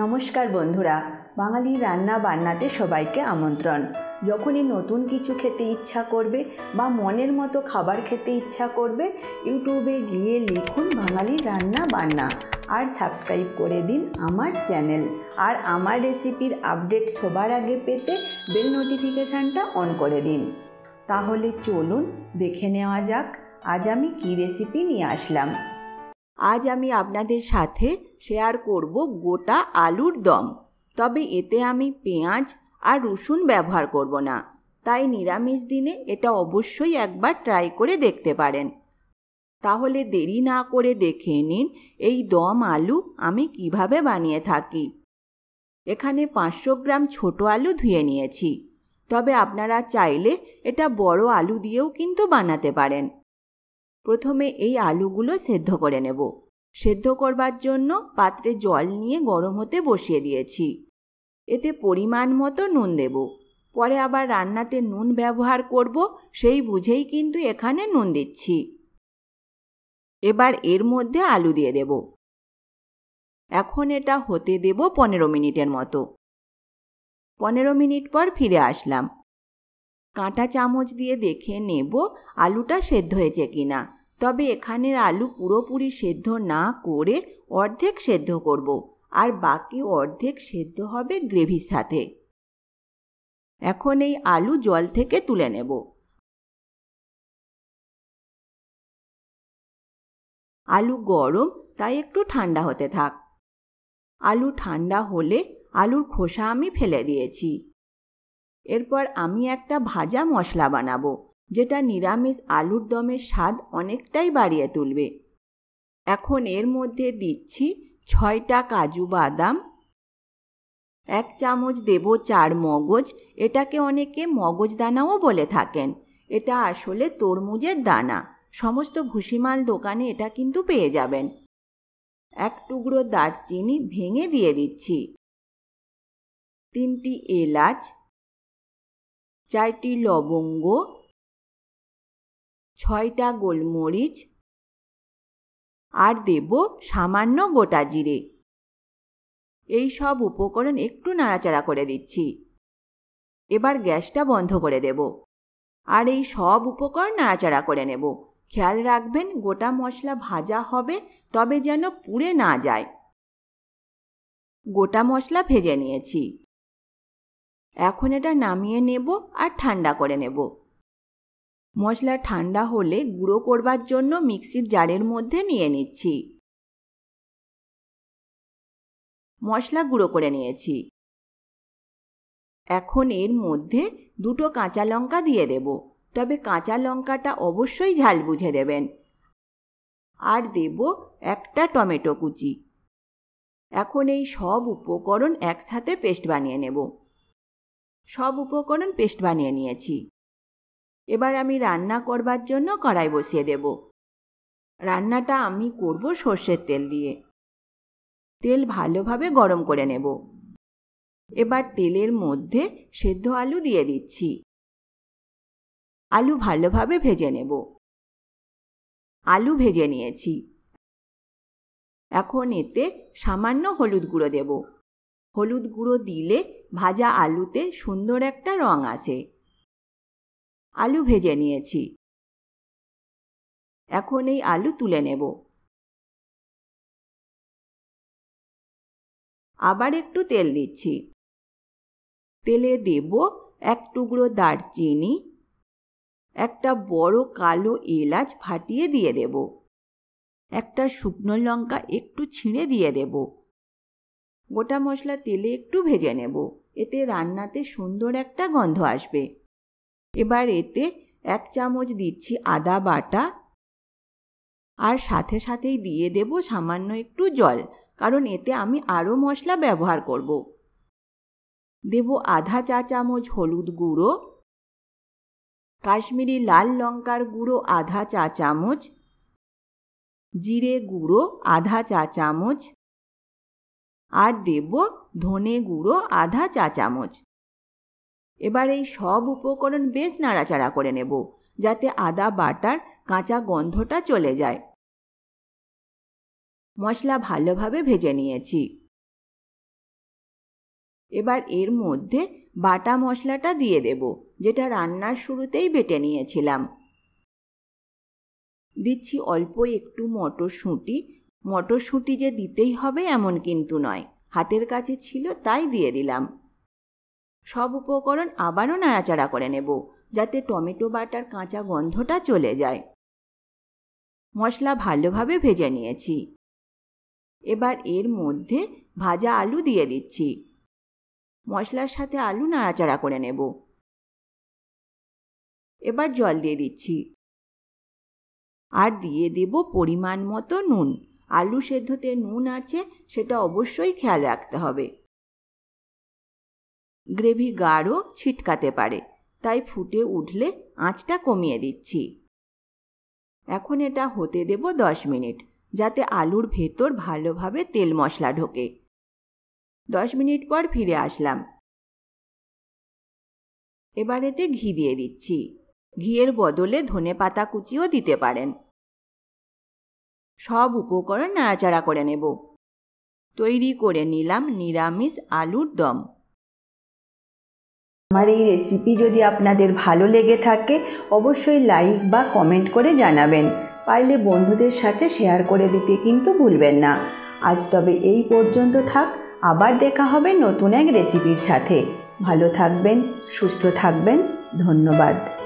নমস্কার বন্ধুরা বাঙালি রান্না বান্নাতে সবাইকে আমন্ত্রণ যখনই নতুন কিছু খেতে ইচ্ছা করবে বা মনের মতো খাবার খেতে ইচ্ছা করবে ইউটিউবে গিয়ে লিখুন বাঙালি রান্না বান্না আর সাবস্ক্রাইব করে দিন আমার চ্যানেল আর আমার রেসিপির আপডেট সবার আগে পেতে বেল নোটিফিকেশানটা অন করে দিন তাহলে চলুন দেখে নেওয়া যাক আজ আমি কী রেসিপি নিয়ে আসলাম আজ আমি আপনাদের সাথে শেয়ার করব গোটা আলুর দম তবে এতে আমি পেঁয়াজ আর রসুন ব্যবহার করব না তাই নিরামিষ দিনে এটা অবশ্যই একবার ট্রাই করে দেখতে পারেন তাহলে দেরি না করে দেখে নিন এই দম আলু আমি কিভাবে বানিয়ে থাকি এখানে পাঁচশো গ্রাম ছোট আলু ধুয়ে নিয়েছি তবে আপনারা চাইলে এটা বড় আলু দিয়েও কিন্তু বানাতে পারেন প্রথমে এই আলুগুলো সেদ্ধ করে নেব সেদ্ধ করবার জন্য পাত্রে জল নিয়ে গরম হতে বসিয়ে দিয়েছি এতে পরিমাণ মতো নুন দেব পরে আবার রান্নাতে নুন ব্যবহার করব সেই বুঝেই কিন্তু এখানে নুন দিচ্ছি এবার এর মধ্যে আলু দিয়ে দেব এখন এটা হতে দেব পনেরো মিনিটের মতো পনেরো মিনিট পর ফিরে আসলাম কাঁটা চামচ দিয়ে দেখে নেব আলুটা সেদ্ধ হয়েছে কিনা তবে এখানের আলু পুরোপুরি সেদ্ধ না করে অর্ধেক সেদ্ধ করব আর বাকি অর্ধেক সেদ্ধ হবে গ্রেভির সাথে এখন এই আলু জল থেকে তুলে নেব আলু গরম তাই একটু ঠান্ডা হতে থাক আলু ঠান্ডা হলে আলুর খোসা আমি ফেলে দিয়েছি এরপর আমি একটা ভাজা মশলা বানাবো যেটা নিরামিষ আলুর দমের স্বাদ অনেকটাই বাড়িয়ে তুলবে এখন এর মধ্যে দিচ্ছি ছয়টা কাজু বাদাম এক চামচ দেব চার মগজ এটাকে অনেকে মগজ দানাও বলে থাকেন এটা আসলে তরমুজের দানা সমস্ত ভুসিমাল দোকানে এটা কিন্তু পেয়ে যাবেন এক টুকরো দারচিনি ভেঙে দিয়ে দিচ্ছি তিনটি এলাচ চারটি লবঙ্গ ছয়টা গোলমরিচ আর দেব সামান্য গোটা জিরে এই সব উপকরণ একটু নাড়াচাড়া করে দিচ্ছি এবার গ্যাসটা বন্ধ করে দেব আর এই সব উপকরণ নাড়াচাড়া করে নেব খেয়াল রাখবেন গোটা মশলা ভাজা হবে তবে যেন পুড়ে না যায় গোটা মশলা ভেজে নিয়েছি এখন এটা নামিয়ে নেব আর ঠান্ডা করে নেব মশলা ঠান্ডা হলে গুঁড়ো করবার জন্য মিক্সির জারের মধ্যে নিয়ে নিচ্ছি মশলা গুঁড়ো করে নিয়েছি এখন এর মধ্যে দুটো কাঁচা লঙ্কা দিয়ে দেব তবে কাঁচা লঙ্কাটা অবশ্যই ঝাল বুঝে দেবেন আর দেব একটা টমেটো কুচি এখন এই সব উপকরণ একসাথে পেস্ট বানিয়ে নেব সব উপকরণ পেস্ট বানিয়ে নিয়েছি এবার আমি রান্না করবার জন্য কড়াই বসিয়ে দেব রান্নাটা আমি করব সর্ষের তেল দিয়ে তেল ভালোভাবে গরম করে নেব এবার তেলের মধ্যে সেদ্ধ আলু দিয়ে দিচ্ছি আলু ভালোভাবে ভেজে নেব আলু ভেজে নিয়েছি এখন এতে সামান্য হলুদ গুঁড়ো দেবো হলুদ গুঁড়ো দিলে ভাজা আলুতে সুন্দর একটা রং আসে আলু ভেজে নিয়েছি এখন এই আলু তুলে নেব আবার একটু তেল দিচ্ছি তেলে দেব এক টুকরো দারচিনি একটা বড় কালো এলাচ ফাটিয়ে দিয়ে দেব একটা শুকনো লঙ্কা একটু ছিঁড়ে দিয়ে দেবো গোটা মশলা তেলে একটু ভেজে নেব এতে রান্নাতে সুন্দর একটা গন্ধ আসবে এবার এতে এক চামচ দিচ্ছি আদা বাটা আর সাথে সাথেই দিয়ে দেব সামান্য একটু জল কারণ এতে আমি আরও মশলা ব্যবহার করব দেব আধা চা চামচ হলুদ গুঁড়ো কাশ্মীরি লাল লঙ্কার গুঁড়ো আধা চা চামচ জিরে গুঁড়ো আধা চা চামচ আর দেব ধনে গুঁড়ো আধা চা চামচ এবার এই সব উপকরণ বেশ নাড়াচাড়া করে নেব যাতে আদা বাটার কাঁচা গন্ধটা চলে যায় মশলা ভালোভাবে ভেজে নিয়েছি এবার এর মধ্যে বাটা মশলাটা দিয়ে দেব যেটা রান্নার শুরুতেই বেটে নিয়েছিলাম দিচ্ছি অল্প একটু মটরশুঁটি মটরশুঁটি যে দিতেই হবে এমন কিন্তু নয় হাতের কাছে ছিল তাই দিয়ে দিলাম সব উপকরণ আবারও নাড়াচাড়া করে নেব যাতে টমেটো বাটার কাঁচা গন্ধটা চলে যায় মশলা ভালোভাবে ভেজে নিয়েছি এবার এর মধ্যে ভাজা আলু দিয়ে দিচ্ছি মশলার সাথে আলু নাড়াচাড়া করে নেব এবার জল দিয়ে দিচ্ছি আর দিয়ে দেব পরিমাণ মতো নুন আলু সেদ্ধতে নুন আছে সেটা অবশ্যই খেয়াল রাখতে হবে গ্রেভি গাঢ় ছিটকাতে পারে তাই ফুটে উঠলে আঁচটা কমিয়ে দিচ্ছি এখন এটা হতে দেব দশ মিনিট যাতে আলুর ভেতর ভালোভাবে তেল মশলা ঢোকে দশ মিনিট পর ফিরে আসলাম এবারেতে ঘি দিয়ে দিচ্ছি ঘিয়ের বদলে ধনে পাতা কুচিও দিতে পারেন সব উপকরণ নাড়াচাড়া করে নেব তৈরি করে নিলাম নিরামিষ আলুর দম আমার এই রেসিপি যদি আপনাদের ভালো লেগে থাকে অবশ্যই লাইক বা কমেন্ট করে জানাবেন পারলে বন্ধুদের সাথে শেয়ার করে দিতে কিন্তু ভুলবেন না আজ তবে এই পর্যন্ত থাক আবার দেখা হবে নতুন এক রেসিপির সাথে ভালো থাকবেন সুস্থ থাকবেন ধন্যবাদ